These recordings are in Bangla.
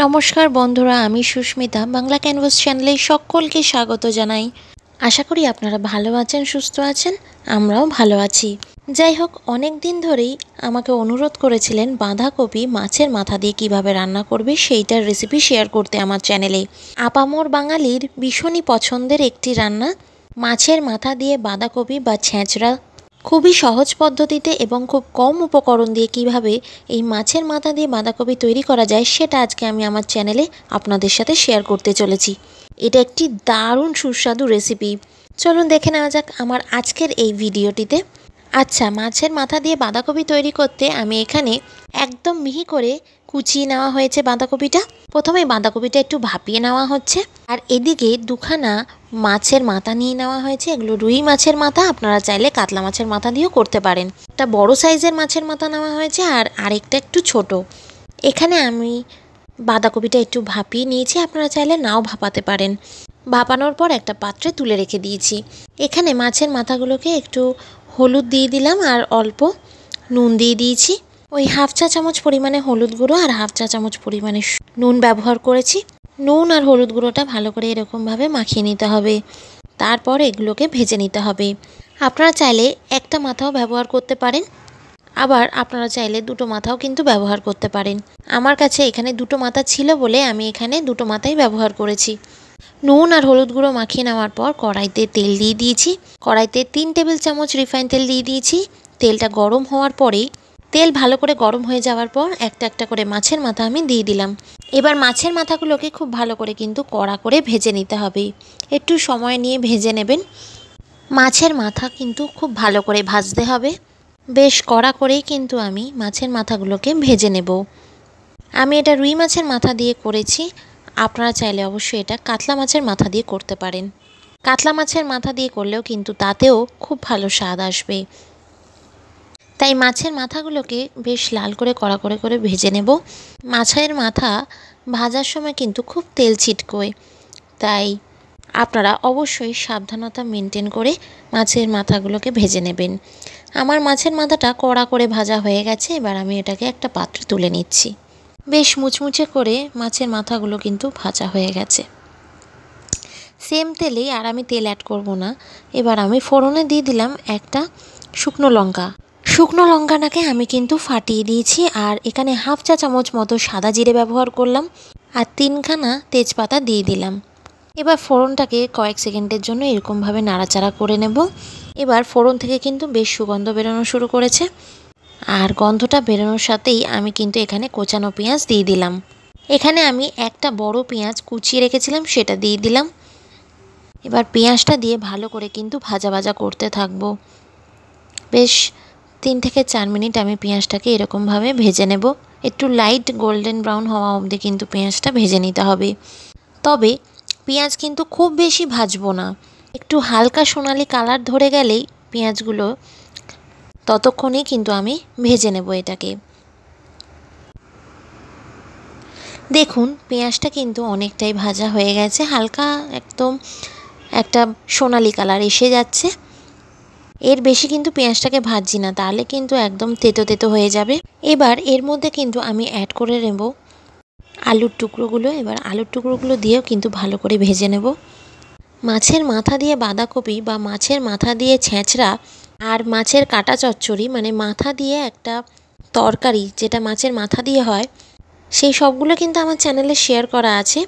নমস্কার বন্ধুরা আমি সুস্মিতা বাংলা ক্যানভাস চ্যানেলে সকলকে স্বাগত জানাই আশা করি আপনারা ভালো আছেন সুস্থ আছেন আমরাও ভালো আছি যাই হোক অনেক দিন ধরেই আমাকে অনুরোধ করেছিলেন বাঁধাকপি মাছের মাথা দিয়ে কিভাবে রান্না করবে সেইটার রেসিপি শেয়ার করতে আমার চ্যানেলে আপামোর বাঙালির ভীষণই পছন্দের একটি রান্না মাছের মাথা দিয়ে বাঁধাকপি বা ছেঁচড়া খুবই সহজ পদ্ধতিতে এবং খুব কম উপকরণ দিয়ে কিভাবে এই মাছের মাথা দিয়ে বাঁধাকপি তৈরি করা যায় সেটা আজকে আমি আমার চ্যানেলে আপনাদের সাথে শেয়ার করতে চলেছি এটা একটি দারুণ সুস্বাদু রেসিপি চলুন দেখে নেওয়া যাক আমার আজকের এই ভিডিওটিতে আচ্ছা মাছের মাথা দিয়ে বাঁধাকপি তৈরি করতে আমি এখানে একদম মিহি করে কুচিয়ে নেওয়া হয়েছে বাঁধাকপিটা প্রথমে বাঁধাকপিটা একটু ভাপিয়ে নেওয়া হচ্ছে আর এদিকে দুখানা মাছের মাথা নিয়ে নেওয়া হয়েছে এগুলো রুই মাছের মাথা আপনারা চাইলে কাতলা মাছের মাথা দিয়েও করতে পারেন একটা বড় সাইজের মাছের মাথা নেওয়া হয়েছে আর আরেকটা একটু ছোট এখানে আমি বাঁধাকপিটা একটু ভাপিয়ে নিয়েছি আপনারা চাইলে নাও ভাপাতে পারেন ভাপানোর পর একটা পাত্রে তুলে রেখে দিয়েছি এখানে মাছের মাথাগুলোকে একটু হলুদ দিয়ে দিলাম আর অল্প নুন দিয়ে দিয়েছি ওই হাফ চা চামচ পরিমাণে হলুদ গুঁড়ো আর হাফ চা চামচ পরিমাণে নুন ব্যবহার করেছি নুন আর হলুদ গুঁড়োটা ভালো করে এরকমভাবে মাখিয়ে নিতে হবে তারপর এগুলোকে ভেজে নিতে হবে আপনারা চাইলে একটা মাথাও ব্যবহার করতে পারেন আবার আপনারা চাইলে দুটো মাথাও কিন্তু ব্যবহার করতে পারেন আমার কাছে এখানে দুটো মাথা ছিল বলে আমি এখানে দুটো মাথাই ব্যবহার করেছি নুন আর হলুদ গুঁড়ো মাখিয়ে নেওয়ার পর কড়াইতে তেল দিয়ে দিয়েছি কড়াইতে তিন টেবিল চামচ রিফাইন তেল দিয়ে দিয়েছি তেলটা গরম হওয়ার পরেই তেল ভালো করে গরম হয়ে যাওয়ার পর একটা একটা করে মাছের মাথা আমি দিয়ে দিলাম এবার মাছের মাথাগুলোকে খুব ভালো করে কিন্তু কড়া করে ভেজে নিতে হবে একটু সময় নিয়ে ভেজে নেবেন মাছের মাথা কিন্তু খুব ভালো করে ভাজতে হবে বেশ কড়া করেই কিন্তু আমি মাছের মাথাগুলোকে ভেজে নেব আমি এটা রুই মাছের মাথা দিয়ে করেছি আপনারা চাইলে অবশ্যই এটা কাতলা মাছের মাথা দিয়ে করতে পারেন কাতলা মাছের মাথা দিয়ে করলেও কিন্তু তাতেও খুব ভালো স্বাদ আসবে তাই মাছের মাথাগুলোকে বেশ লাল করে কড়া করে করে ভেজে নেব মাছের মাথা ভাজার সময় কিন্তু খুব তেল ছিটকোয় তাই আপনারা অবশ্যই সাবধানতা মেনটেন করে মাছের মাথাগুলোকে ভেজে নেবেন আমার মাছের মাথাটা কড়া করে ভাজা হয়ে গেছে এবার আমি এটাকে একটা পাত্রে তুলে নিচ্ছি বেশ মুচমুচে করে মাছের মাথাগুলো কিন্তু ভাজা হয়ে গেছে সেম তেলেই আর আমি তেল অ্যাড করব না এবার আমি ফোড়নে দিয়ে দিলাম একটা শুকনো লঙ্কা শুকনো লঙ্কাটাকে আমি কিন্তু ফাটিয়ে দিয়েছি আর এখানে হাফ চা চামচ মতো সাদা জিরে ব্যবহার করলাম আর তিনখানা তেজপাতা দিয়ে দিলাম এবার ফোড়নটাকে কয়েক সেকেন্ডের জন্য এরকমভাবে নাড়াচাড়া করে নেব এবার ফোড়ন থেকে কিন্তু বেশ সুগন্ধ বেরোনো শুরু করেছে আর গন্ধটা বেরোনোর সাথেই আমি কিন্তু এখানে কোচানো পেঁয়াজ দিয়ে দিলাম এখানে আমি একটা বড় পেঁয়াজ কুচিয়ে রেখেছিলাম সেটা দিয়ে দিলাম এবার পেঁয়াজটা দিয়ে ভালো করে কিন্তু ভাজা ভাজা করতে থাকবো বেশ তিন থেকে চার মিনিট আমি পেঁয়াজটাকে এরকমভাবে ভেজে নেব একটু লাইট গোল্ডেন ব্রাউন হওয়া অবধি কিন্তু পেঁয়াজটা ভেজে নিতে হবে তবে পেঁয়াজ কিন্তু খুব বেশি ভাজবো না একটু হালকা সোনালি কালার ধরে গেলেই পেঁয়াজগুলো ততক্ষণেই কিন্তু আমি ভেজে নেব এটাকে দেখুন পেঁয়াজটা কিন্তু অনেকটাই ভাজা হয়ে গেছে হালকা একদম একটা সোনালি কালার এসে যাচ্ছে এর বেশি কিন্তু পেঁয়াজটাকে ভাজছি না তাহলে কিন্তু একদম তেতো তেতো হয়ে যাবে এবার এর মধ্যে কিন্তু আমি অ্যাড করে নেব আলুর টুকরোগুলো এবার আলুর টুকরোগুলো দিয়েও কিন্তু ভালো করে ভেজে নেব মাছের মাথা দিয়ে বাঁধাকপি বা মাছের মাথা দিয়ে ছেঁচড়া আর মাছের কাটা চচ্চড়ি মানে মাথা দিয়ে একটা তরকারি যেটা মাছের মাথা দিয়ে হয় সেই সবগুলো কিন্তু আমার চ্যানেলে শেয়ার করা আছে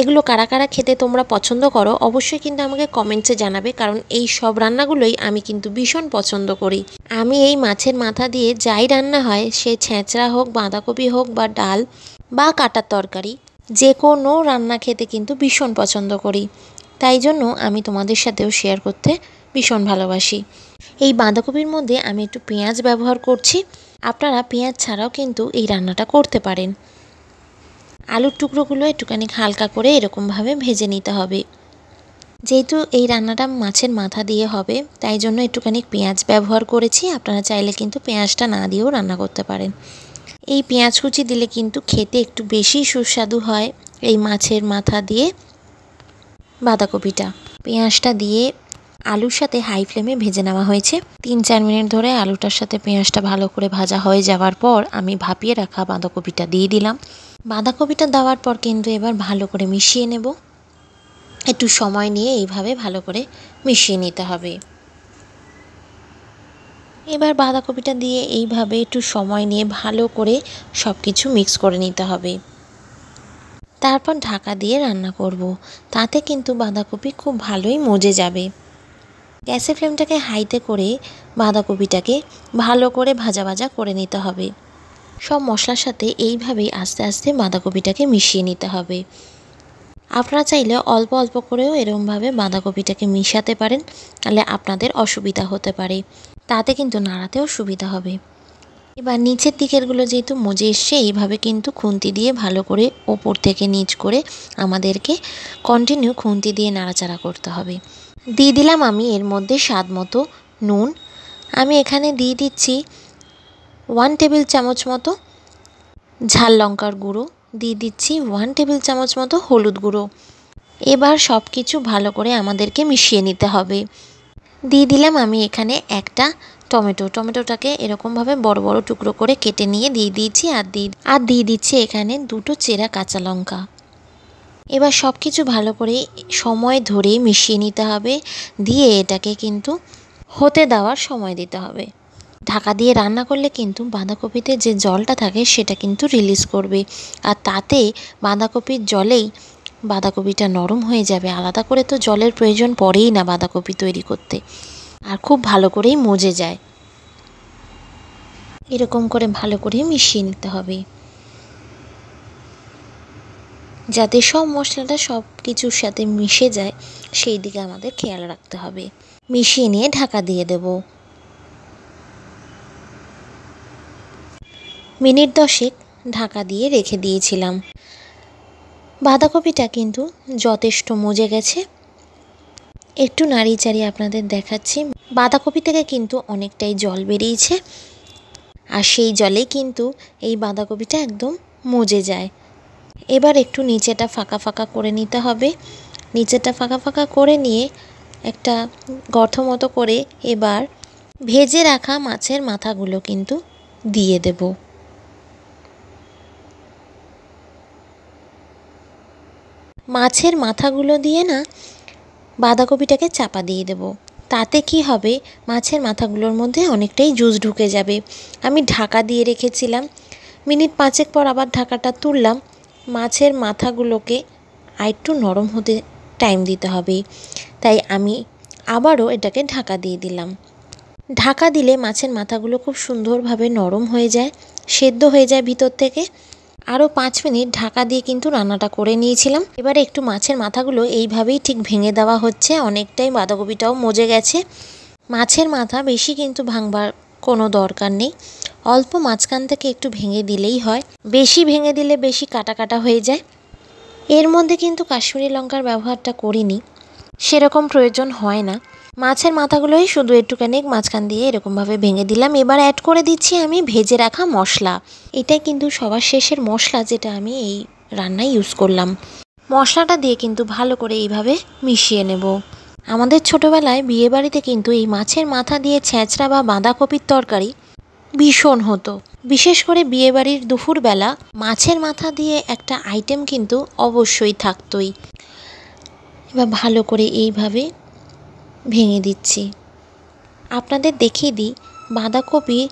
এগুলো কারা কারা খেতে তোমরা পছন্দ করো অবশ্যই কিন্তু আমাকে কমেন্টসে জানাবে কারণ এই সব রান্নাগুলোই আমি কিন্তু ভীষণ পছন্দ করি আমি এই মাছের মাথা দিয়ে যাই রান্না হয় সে ছেঁচড়া হোক বাঁধাকপি হোক বা ডাল বা কাটার তরকারি যে কোনো রান্না খেতে কিন্তু ভীষণ পছন্দ করি তাই জন্য আমি তোমাদের সাথেও শেয়ার করতে ভীষণ ভালোবাসি এই বাঁধাকপির মধ্যে আমি একটু পেঁয়াজ ব্যবহার করছি আপনারা পেঁয়াজ ছাড়াও কিন্তু এই রান্নাটা করতে পারেন আলুর টুকরোগুলো একটুখানি হালকা করে এরকমভাবে ভেজে নিতে হবে যেহেতু এই রান্নাটা মাছের মাথা দিয়ে হবে তাই জন্য একটুখানি পেঁয়াজ ব্যবহার করেছি আপনারা চাইলে কিন্তু পেঁয়াজটা না দিয়েও রান্না করতে পারেন এই পেঁয়াজ কুচি দিলে কিন্তু খেতে একটু বেশি সুস্বাদু হয় এই মাছের মাথা দিয়ে বাঁধাকপিটা পেঁয়াজটা দিয়ে আলুর সাথে হাই ফ্লেমে ভেজে নেওয়া হয়েছে তিন চার মিনিট ধরে আলুটার সাথে পেঁয়াজটা ভালো করে ভাজা হয়ে যাওয়ার পর আমি ভাপিয়ে রাখা বাঁধাকপিটা দিয়ে দিলাম বাঁধাকপিটা দেওয়ার পর কিন্তু এবার ভালো করে মিশিয়ে নেব একটু সময় নিয়ে এইভাবে ভালো করে মিশিয়ে নিতে হবে এবার বাঁধাকপিটা দিয়ে এইভাবে একটু সময় নিয়ে ভালো করে সব কিছু মিক্স করে নিতে হবে তারপর ঢাকা দিয়ে রান্না করব। তাতে কিন্তু বাঁধাকপি খুব ভালোই মজে যাবে গ্যাসের ফ্লেমটাকে হাইতে করে বাঁধাকপিটাকে ভালো করে ভাজা ভাজা করে নিতে হবে সব মশলার সাথে এইভাবেই আস্তে আস্তে বাঁধাকপিটাকে মিশিয়ে নিতে হবে আপনারা চাইলে অল্প অল্প করেও এরকমভাবে বাঁধাকপিটাকে মিশাতে পারেন তাহলে আপনাদের অসুবিধা হতে পারে তাতে কিন্তু নাড়াতেও সুবিধা হবে এবার নিচের দিকেরগুলো যেহেতু মজে এসছে এইভাবে কিন্তু খুন্তি দিয়ে ভালো করে ওপর থেকে নিচ করে আমাদেরকে কন্টিনিউ খুন্তি দিয়ে নাড়াচাড়া করতে হবে দিয়ে দিলাম আমি এর মধ্যে স্বাদ মতো নুন আমি এখানে দিয়ে দিচ্ছি ওয়ান টেবিল চামচ মতো ঝাল লঙ্কার গুঁড়ো দিয়ে দিচ্ছি ওয়ান টেবিল চামচ মতো হলুদ গুঁড়ো এবার সব কিছু ভালো করে আমাদেরকে মিশিয়ে নিতে হবে দিয়ে দিলাম আমি এখানে একটা টমেটো টমেটোটাকে এরকমভাবে বড় বড় টুকরো করে কেটে নিয়ে দিয়ে দিয়েছি আর দিয়ে আর দিয়ে দিচ্ছি এখানে দুটো চেরা কাঁচা লঙ্কা এবার সব কিছু ভালো করে সময় ধরে মিশিয়ে নিতে হবে দিয়ে এটাকে কিন্তু হতে দেওয়ার সময় দিতে হবে ঢাকা দিয়ে রান্না করলে কিন্তু বাঁধাকপিতে যে জলটা থাকে সেটা কিন্তু রিলিজ করবে আর তাতে বাঁধাকপির জলেই বাঁধাকপিটা নরম হয়ে যাবে আলাদা করে তো জলের প্রয়োজন পড়েই না বাঁধাকপি তৈরি করতে আর খুব ভালো করেই মজে যায় এরকম করে ভালো করে মিশিয়ে নিতে হবে যাতে সব মশলাটা সব কিছুর সাথে মিশে যায় সেই দিকে আমাদের খেয়াল রাখতে হবে মিশিয়ে নিয়ে ঢাকা দিয়ে দেবো মিনিট দশেক ঢাকা দিয়ে রেখে দিয়েছিলাম বাঁধাকপিটা কিন্তু যথেষ্ট মজে গেছে একটু নাড়ি চাড়ি আপনাদের দেখাচ্ছি বাঁধাকপি থেকে কিন্তু অনেকটাই জল বেরিয়েছে আর সেই জলে কিন্তু এই বাঁধাকপিটা একদম মজে যায় এবার একটু নিচেটা ফাঁকা ফাঁকা করে নিতে হবে নিচেটা ফাঁকা ফাঁকা করে নিয়ে একটা গর্থ মতো করে এবার ভেজে রাখা মাছের মাথাগুলো কিন্তু দিয়ে দেবো মাছের মাথাগুলো দিয়ে না বাঁধাকপিটাকে চাপা দিয়ে দেব তাতে কি হবে মাছের মাথাগুলোর মধ্যে অনেকটাই জুস ঢুকে যাবে আমি ঢাকা দিয়ে রেখেছিলাম মিনিট পাঁচেক পর আবার ঢাকাটা তুললাম মাছের মাথাগুলোকে আরেকটু নরম হতে টাইম দিতে হবে তাই আমি আবারও এটাকে ঢাকা দিয়ে দিলাম ঢাকা দিলে মাছের মাথাগুলো খুব সুন্দরভাবে নরম হয়ে যায় সেদ্ধ হয়ে যায় ভিতর থেকে আরও পাঁচ মিনিট ঢাকা দিয়ে কিন্তু রান্নাটা করে নিয়েছিলাম এবারে একটু মাছের মাথাগুলো এইভাবেই ঠিক ভেঙে দেওয়া হচ্ছে অনেকটাই বাঁধাকপিটাও মজে গেছে মাছের মাথা বেশি কিন্তু ভাঙবার কোনো দরকার নেই অল্প মাঝখান থেকে একটু ভেঙে দিলেই হয় বেশি ভেঙে দিলে বেশি কাটা কাটা হয়ে যায় এর মধ্যে কিন্তু কাশ্মীরি লঙ্কার ব্যবহারটা করিনি সেরকম প্রয়োজন হয় না মাছের মাথাগুলোই শুধু একটুখানি মাঝখান দিয়ে এরকমভাবে ভেঙে দিলাম এবার অ্যাড করে দিচ্ছি আমি ভেজে রাখা মশলা এটা কিন্তু সবার শেষের মশলা যেটা আমি এই রান্নায় ইউজ করলাম মশলাটা দিয়ে কিন্তু ভালো করে এইভাবে মিশিয়ে নেব আমাদের ছোটোবেলায় বিয়েবাড়িতে কিন্তু এই মাছের মাথা দিয়ে ছেঁচড়া বা বাঁধাকপির তরকারি ভীষণ হতো বিশেষ করে বিয়েবাড়ির দুপুরবেলা মাছের মাথা দিয়ে একটা আইটেম কিন্তু অবশ্যই থাকতই এবার ভালো করে এইভাবে ভেঙে দিচ্ছি আপনাদের দেখিয়ে দিই বাঁধাকপির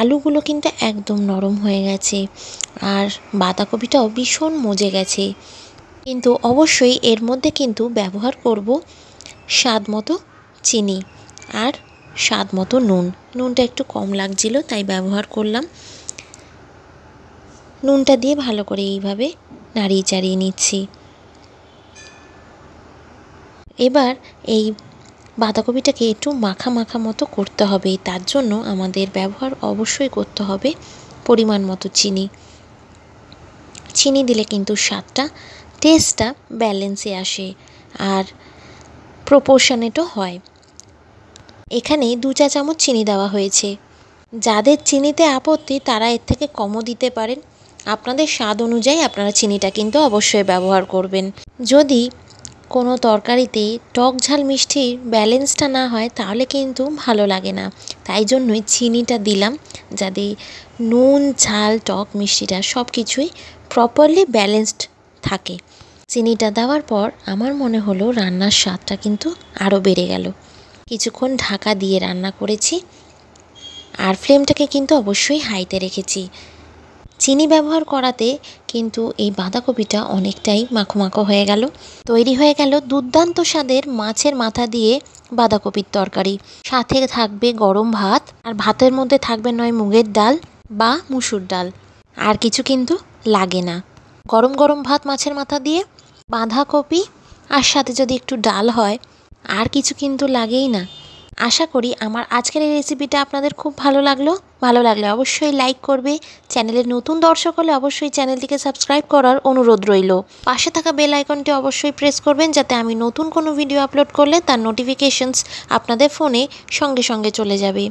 আলুগুলো কিন্তু একদম নরম হয়ে গেছে আর বাঁধাকপিটাও ভীষণ মজে গেছে কিন্তু অবশ্যই এর মধ্যে কিন্তু ব্যবহার করব স্বাদ মতো চিনি আর স্বাদ মতো নুন নুনটা একটু কম লাগছিল তাই ব্যবহার করলাম নুনটা দিয়ে ভালো করে এইভাবে নাড়িয়ে চাড়িয়ে নিচ্ছি এবার এই বাঁধাকপিটাকে একটু মাখা মাখা মতো করতে হবে তার জন্য আমাদের ব্যবহার অবশ্যই করতে হবে পরিমাণ মতো চিনি চিনি দিলে কিন্তু স্বাদটা টেস্টটা ব্যালেন্সে আসে আর প্রপোর্শনেটও হয় এখানে দু চা চামচ চিনি দেওয়া হয়েছে যাদের চিনিতে আপত্তি তারা এর থেকে কমও দিতে পারেন আপনাদের স্বাদ অনুযায়ী আপনারা চিনিটা কিন্তু অবশ্যই ব্যবহার করবেন যদি কোনো তরকারিতে টক ঝাল মিষ্টির ব্যালেন্সটা না হয় তাহলে কিন্তু ভালো লাগে না তাই জন্যই চিনিটা দিলাম যাতে নুন ঝাল টক মিষ্টিটা সব কিছুই প্রপারলি ব্যালেন্সড থাকে চিনিটা দেওয়ার পর আমার মনে হলো রান্নার স্বাদটা কিন্তু আরও বেড়ে গেল কিছুক্ষণ ঢাকা দিয়ে রান্না করেছি আর ফ্লেমটাকে কিন্তু অবশ্যই হাইতে রেখেছি চিনি ব্যবহার করাতে কিন্তু এই বাঁধাকপিটা অনেকটাই মাখো হয়ে গেল তৈরি হয়ে গেল দুর্দান্ত স্বাদের মাছের মাথা দিয়ে বাঁধাকপির তরকারি সাথে থাকবে গরম ভাত আর ভাতের মধ্যে থাকবে নয় মুগের ডাল বা মুসুর ডাল আর কিছু কিন্তু লাগে না গরম গরম ভাত মাছের মাথা দিয়ে বাঁধাকপি আর সাথে যদি একটু ডাল হয় আর কিছু কিন্তু লাগেই না আশা করি আমার আজকের এই রেসিপিটা আপনাদের খুব ভালো লাগলো ভালো লাগলে অবশ্যই লাইক করবে চ্যানেলের নতুন দর্শক হলে অবশ্যই চ্যানেলটিকে সাবস্ক্রাইব করার অনুরোধ রইল পাশে থাকা বেল আইকনটি অবশ্যই প্রেস করবেন যাতে আমি নতুন কোনো ভিডিও আপলোড করলে তার নোটিফিকেশনস আপনাদের ফোনে সঙ্গে সঙ্গে চলে যাবে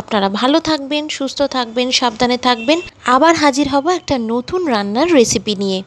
আপনারা ভালো থাকবেন সুস্থ থাকবেন সাবধানে থাকবেন আবার হাজির হব একটা নতুন রান্নার রেসিপি নিয়ে